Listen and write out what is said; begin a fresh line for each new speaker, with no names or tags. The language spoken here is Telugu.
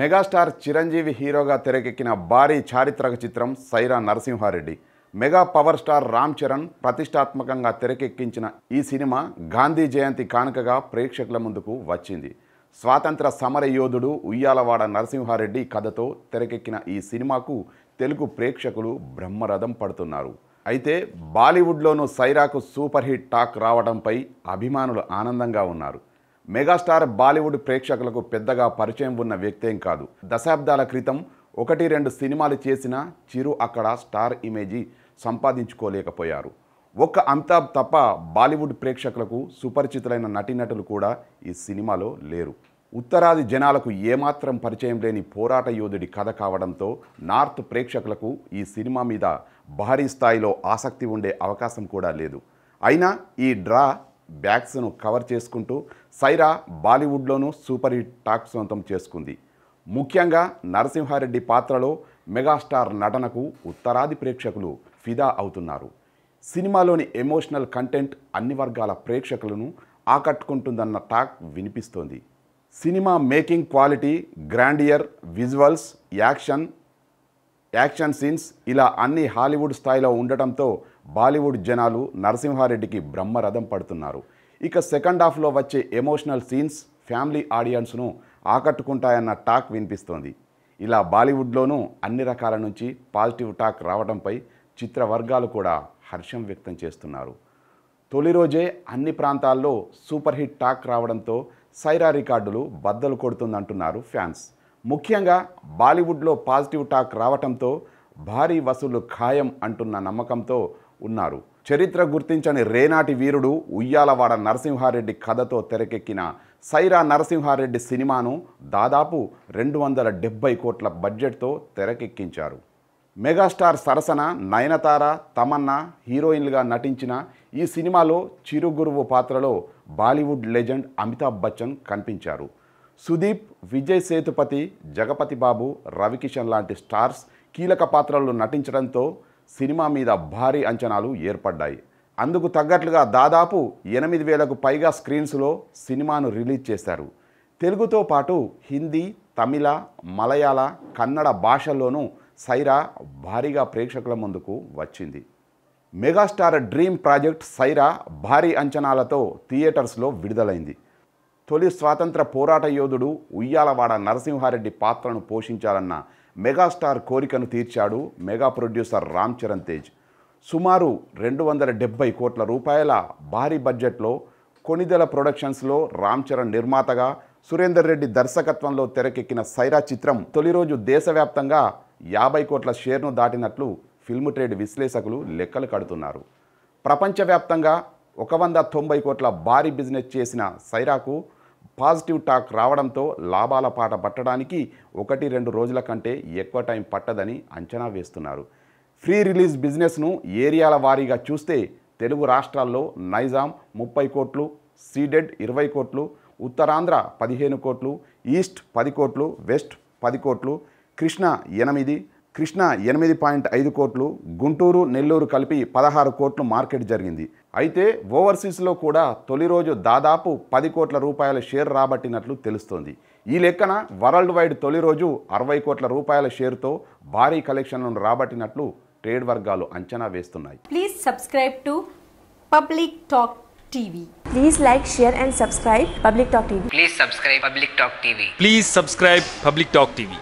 మెగాస్టార్ చిరంజీవి హీరోగా తెరకెక్కిన భారీ చారిత్రక చిత్రం Sye Raa Narasimha Reddy mega power star Ram Charan ప్రతిష్టాత్మకంగా తెరకెక్కించిన ఈ సినిమా గాంధీ జయంతి కానుకగా ప్రేక్షకుల ముందుకు వచ్చింది స్వాతంత్ర సమర యోధుడు ఉయ్యాలవాడ నరసింహారెడ్డి కథతో తెరకెక్కిన ఈ సినిమాకు తెలుగు ప్రేక్షకులు బ్రహ్మరథం పడుతున్నారు అయితే బాలీవుడ్లోనూ సైరాకు సూపర్ హిట్ టాక్ రావడంపై అభిమానులు ఆనందంగా ఉన్నారు మెగాస్టార్ బాలీవుడ్ ప్రేక్షకులకు పెద్దగా పరిచయం ఉన్న వ్యక్తేం కాదు దశాబ్దాల క్రితం ఒకటి రెండు సినిమాలు చేసినా చిరు అక్కడ స్టార్ ఇమేజీ సంపాదించుకోలేకపోయారు ఒక్క అమితాబ్ తప్ప బాలీవుడ్ ప్రేక్షకులకు సుపరిచితులైన నటీనటులు కూడా ఈ సినిమాలో లేరు ఉత్తరాది జనాలకు ఏమాత్రం పరిచయం లేని పోరాట యోధుడి కథ కావడంతో నార్త్ ప్రేక్షకులకు ఈ సినిమా మీద భారీ స్థాయిలో ఆసక్తి ఉండే అవకాశం కూడా లేదు అయినా ఈ డ్రా బ్యాగ్స్ను కవర్ చేసుకుంటూ సైరా బాలీవుడ్లోనూ సూపర్ హిట్ టాక్ సొంతం చేసుకుంది ముఖ్యంగా నరసింహారెడ్డి పాత్రలో మెగాస్టార్ నటనకు ఉత్తరాది ప్రేక్షకులు ఫిదా అవుతున్నారు సినిమాలోని ఎమోషనల్ కంటెంట్ అన్ని వర్గాల ప్రేక్షకులను ఆకట్టుకుంటుందన్న టాక్ వినిపిస్తోంది cinema making quality grandeur visuals action action scenes ఇలా అన్ని హాలీవుడ్ స్థాయిలో ఉండటంతో బాలీవుడ్ జనాలు నరసింహారెడ్డికి బ్రహ్మరథం పడుతున్నారు ఇక సెకండ్ హాఫ్లో వచ్చే ఎమోషనల్ సీన్స్ ఫ్యామిలీ ఆడియన్స్ను ఆకట్టుకుంటాయన్న టాక్ వినిపిస్తోంది ఇలా బాలీవుడ్లోనూ అన్ని రకాల నుంచి పాజిటివ్ టాక్ రావడంపై చిత్ర వర్గాలు కూడా హర్షం వ్యక్తం చేస్తున్నారు తొలి రోజే అన్ని ప్రాంతాల్లో సూపర్ హిట్ టాక్ రావడంతో సైరా రికార్డులు బద్దలు కొడుతుందంటున్నారు ఫ్యాన్స్ ముఖ్యంగా బాలీవుడ్లో పాజిటివ్ టాక్ రావడంతో భారీ వసూళ్లు ఖాయం అంటున్న నమ్మకంతో ఉన్నారు చరిత్ర గుర్తించని రేనాటి వీరుడు ఉయ్యాలవాడ నరసింహారెడ్డి కథతో తెరకెక్కిన సైరా నరసింహారెడ్డి సినిమాను దాదాపు రెండు వందల డెబ్బై కోట్ల బడ్జెట్తో తెరకెక్కించారు మెగాస్టార్ సరసన నయనతార తమన్నా హీరోయిన్లుగా నటించిన ఈ సినిమాలో చిరుగురువు పాత్రలో బాలీవుడ్ లెజెండ్ అమితాబ్ బచ్చన్ కనిపించారు సుదీప్ విజయ్ సేతుపతి జగపతి బాబు రవికిషన్ లాంటి స్టార్స్ కీలక పాత్రల్లో నటించడంతో సినిమా మీద భారీ అంచనాలు ఏర్పడ్డాయి అందుకు తగ్గట్లుగా దాదాపు ఎనిమిది వేలకు పైగా స్క్రీన్స్లో సినిమాను రిలీజ్ చేశారు తెలుగుతో పాటు హిందీ తమిళ మలయాళ కన్నడ భాషల్లోనూ సైరా భారీగా ప్రేక్షకుల ముందుకు వచ్చింది మెగాస్టార్ డ్రీమ్ ప్రాజెక్ట్ సైరా భారీ అంచనాలతో థియేటర్స్లో విడుదలైంది తొలి స్వాతంత్ర పోరాట యోధుడు ఉయ్యాలవాడ నరసింహారెడ్డి పాత్రను పోషించాలన్న మెగాస్టార్ కోరికను తీర్చాడు మెగా ప్రొడ్యూసర్ రామ్ చరణ్ తేజ్ సుమారు రెండు వందల డెబ్బై కోట్ల రూపాయల భారీ బడ్జెట్లో కొణిదెల ప్రొడక్షన్స్లో రామ్ చరణ్ నిర్మాతగా సురేందర్ రెడ్డి దర్శకత్వంలో తెరకెక్కిన సైరా చిత్రం తొలి రోజు దేశవ్యాప్తంగా యాభై కోట్ల షేర్ను దాటినట్లు ఫిల్మ్ ట్రేడ్ విశ్లేషకులు లెక్కలు కడుతున్నారు ప్రపంచవ్యాప్తంగా ఒక వంద తొంభై కోట్ల భారీ బిజినెస్ చేసిన సైరాకు పాజిటివ్ టాక్ రావడంతో లాభాల పాట పట్టడానికి ఒకటి రెండు రోజుల కంటే ఎక్కువ టైం పట్టదని అంచనా వేస్తున్నారు ఫ్రీ రిలీజ్ బిజినెస్ను ఏరియాల వారీగా చూస్తే తెలుగు రాష్ట్రాల్లో నైజాం ముప్పై కోట్లు సీడెడ్ ఇరవై కోట్లు ఉత్తరాంధ్ర పదిహేను కోట్లు ఈస్ట్ పది కోట్లు వెస్ట్ పది కోట్లు కృష్ణ ఎనిమిది కృష్ణ ఎనిమిది పాయింట్ ఐదు కోట్లు గుంటూరు నెల్లూరు కలిపి పదహారు కోట్లు మార్కెట్ జరిగింది అయితే ఓవర్సీస్లో కూడా తొలి రోజు దాదాపు పది కోట్ల రూపాయల షేర్ రాబట్టినట్లు తెలుస్తోంది ఈ లెక్కన వరల్డ్ వైడ్ తొలి రోజు అరవై కోట్ల రూపాయల షేర్తో భారీ కలెక్షన్లను రాబట్టినట్లు ట్రేడ్ వర్గాలు అంచనా వేస్తున్నాయి please subscribe to public talk TV please like share and subscribe public talk TV please subscribe public talk TV please subscribe public talk TV